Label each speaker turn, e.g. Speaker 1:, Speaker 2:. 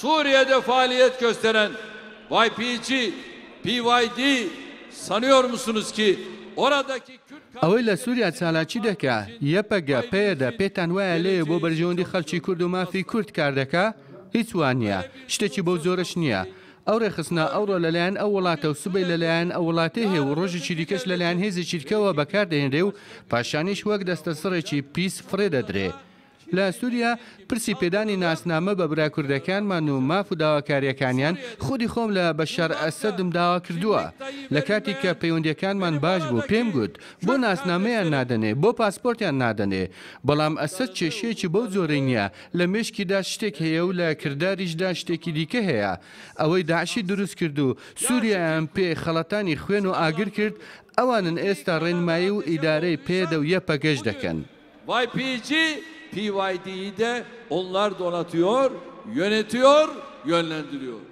Speaker 1: Suriye'de faaliyet gösteren YPG, PYD sanıyor musunuz ki oradaki
Speaker 2: ئەوەی لە سووریا چالاکی دەکا یەپەگە پێدا پێتان وایە لێ بۆ بەرژەوەندی خەلکی کورد و مافی کورد کار دەکا هیچ وانە شتێکی بەو زۆرش نییە ئەو ڕێخستنا ئەوڕۆ لەلایەن ئەو وڵاتە و سبەی لەلایەن ئەو وڵاتێ هێ و ڕۆژی چریکەش لەلایەن هێزی چیرکەوە بەکاردەێنرێ و پاشانیش وەک دەستە سڕێکی پیس فرێ دەدرێ لە سووریا پرسی پێدانی ناسنامە بە براکوردەکانمان و ماف و داواکاریەکانیان خودی خۆم لە بەشار ئەسەدم داوا کردووە لە کاتی کە پەیوەندەکانمان باش بوو پێم گوت بۆ ناسنامەیان نادەنێ بۆ پاسپۆرتیان نادەنێ بەڵام ئەسەد کێشەیەکی بەو زۆرەی نییە لە مشکیدا شتێک هەیە و لە کردداریشدا شتێکی دیکە هەیە ئەوەی داعشی دروست کرد و سووریان پێ خەڵەتانی خوێن و ئاگر کرد ئەوانن ئێستا ڕێنمایی و ئیدارەی پێدە و یە پەگەشت دەکەن.
Speaker 1: وای پیجی؟ PYD'yi de onlar donatıyor, yönetiyor, yönlendiriyor.